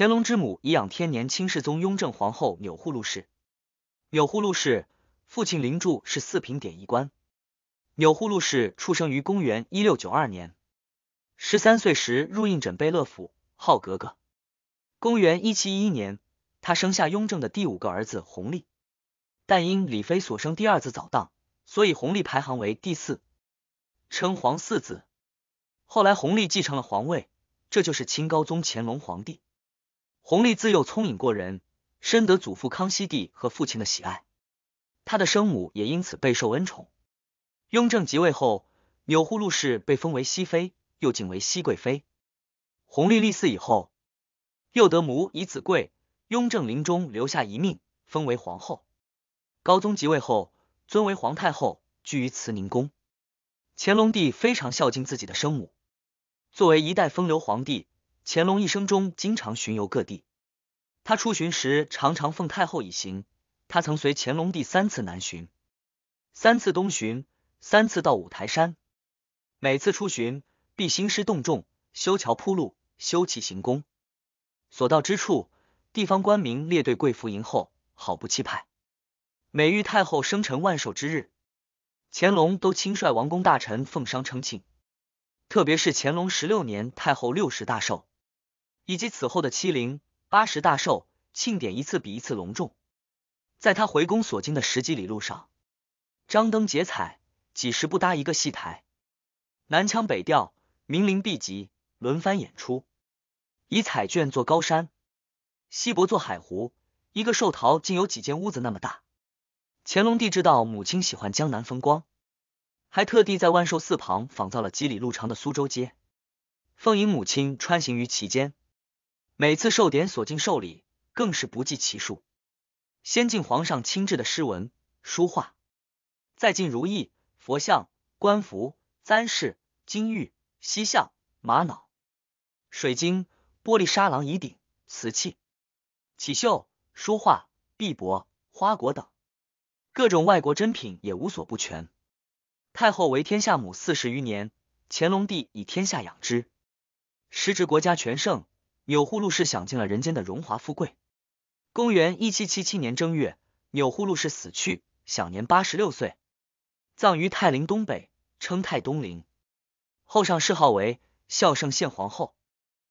乾隆之母颐养天年，清世宗雍正皇后钮祜禄氏。钮祜禄氏父亲林柱是四品典仪官。钮祜禄氏出生于公元一六九二年，十三岁时入印枕贝勒府，号格格。公元一七一一年，他生下雍正的第五个儿子弘历，但因李妃所生第二子早当，所以弘历排行为第四，称皇四子。后来弘历继承了皇位，这就是清高宗乾隆皇帝。弘历自幼聪颖过人，深得祖父康熙帝和父亲的喜爱，他的生母也因此备受恩宠。雍正即位后，钮祜禄氏被封为熹妃，又晋为熹贵妃。弘历立嗣以后，又得母以子贵。雍正临终留下遗命，封为皇后。高宗即位后，尊为皇太后，居于慈宁宫。乾隆帝非常孝敬自己的生母。作为一代风流皇帝，乾隆一生中经常巡游各地。他出巡时常常奉太后一行，他曾随乾隆帝三次南巡，三次东巡，三次到五台山。每次出巡，必兴师动众，修桥铺路，修其行宫。所到之处，地方官民列队跪伏迎候，好不气派。每遇太后生辰万寿之日，乾隆都亲率王公大臣奉觞称庆。特别是乾隆十六年太后六十大寿，以及此后的七零八十大寿。庆典一次比一次隆重，在他回宫所经的十几里路上，张灯结彩，几十步搭一个戏台，南腔北调，名伶毕集，轮番演出。以彩卷做高山，西伯做海湖，一个寿桃竟有几间屋子那么大。乾隆帝知道母亲喜欢江南风光，还特地在万寿寺旁仿造了几里路长的苏州街，奉迎母亲穿行于其间。每次寿典所进寿礼。更是不计其数。先进皇上亲制的诗文、书画，再进如意、佛像、官服、簪饰、金玉、西象、玛瑙、水晶、玻璃、沙琅、仪顶、瓷器、起绣、书画、壁帛、花果等各种外国珍品也无所不全。太后为天下母四十余年，乾隆帝以天下养之，时值国家全盛，钮祜禄氏享尽了人间的荣华富贵。公元一七七七年正月，钮祜禄氏死去，享年八十六岁，葬于泰陵东北，称泰东陵。后上谥号为孝圣献皇后。